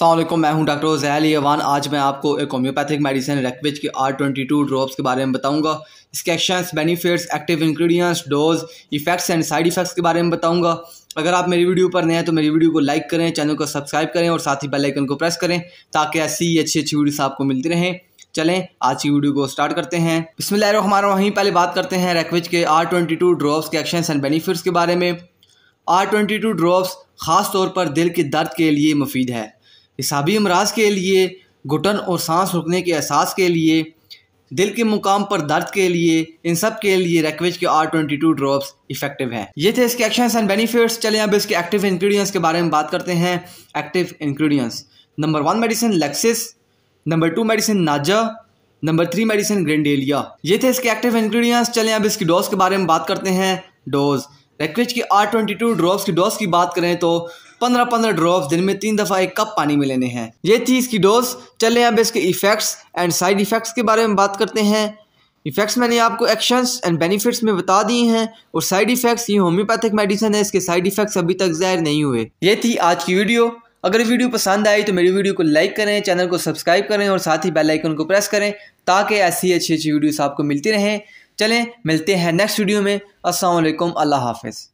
अल्लाम मैं हूं डॉक्टर जैल यवान आज मैं आपको एक होम्योपैथिक मेडिसिन रेकविच के आर ट्वेंटी टू ड्रॉप्स के बारे में बताऊंगा इसके actions benefits active ingredients dose effects and side effects के बारे में बताऊंगा अगर आप मेरी वीडियो पर नए हैं तो मेरी वीडियो को लाइक करें चैनल को सब्सक्राइब करें और साथ ही बेलाइकन को प्रेस करें ताकि ऐसी ही अच्छी अच्छी वीडियोस आपको मिलती रहें चलें आज की वीडियो को स्टार्ट करते हैं बिस्मिल हमारा वहीं पहले बात करते हैं रेकविज के आर ट्वेंटी टू ड्रॉप्स के एक्शंस एंड बेनिफिट्स के बारे में आर ट्वेंटी टू ड्रॉप्स ख़ास तौर पर दिल के दर्द के लिए मुफीद है हिसाबी अमराज के लिए घुटन और सांस रुकने के एहसास के लिए दिल के मुकाम पर दर्द के लिए इन सब के लिए रेकवेज के R twenty two drops effective हैं ये थे इसके एक्शन एंड बेनिफिट्स चले अब इसके एक्टिव इंग्रेडिएंट्स के बारे में बात करते हैं active ingredients number one medicine Lachesis number two medicine Naja number three medicine Grindelia ये थे इसके एक्टिव इंग्रेडिएंट्स चले अब इसकी डोज के बारे में बात करते हैं डोज रेकवेज की आर ट्वेंटी टू ड्रॉप्स की डोज की बात करें तो पंद्रह पंद्रह ड्रॉप दिन में तीन दफा एक कप पानी में लेने हैं ये थी इसकी डोज चले अब इसके इफेक्ट्स एंड साइड इफेक्ट्स के बारे में बात करते हैं इफेक्ट्स मैंने आपको एक्शंस एंड बेनिफिट्स में बता दिए हैं और साइड इफेक्ट्स ये होम्योपैथिक मेडिसिन है इसके साइड इफेक्ट्स अभी तक जाहिर नहीं हुए ये थी आज की वीडियो अगर वीडियो पसंद आई तो मेरी वीडियो को लाइक करें चैनल को सब्सक्राइब करें और साथ ही बेल आइकन को प्रेस करें ताकि ऐसी अच्छी अच्छी वीडियोस आपको मिलती रहें चलें मिलते हैं नेक्स्ट वीडियो में वालेकुम अल्लाह हाफिज़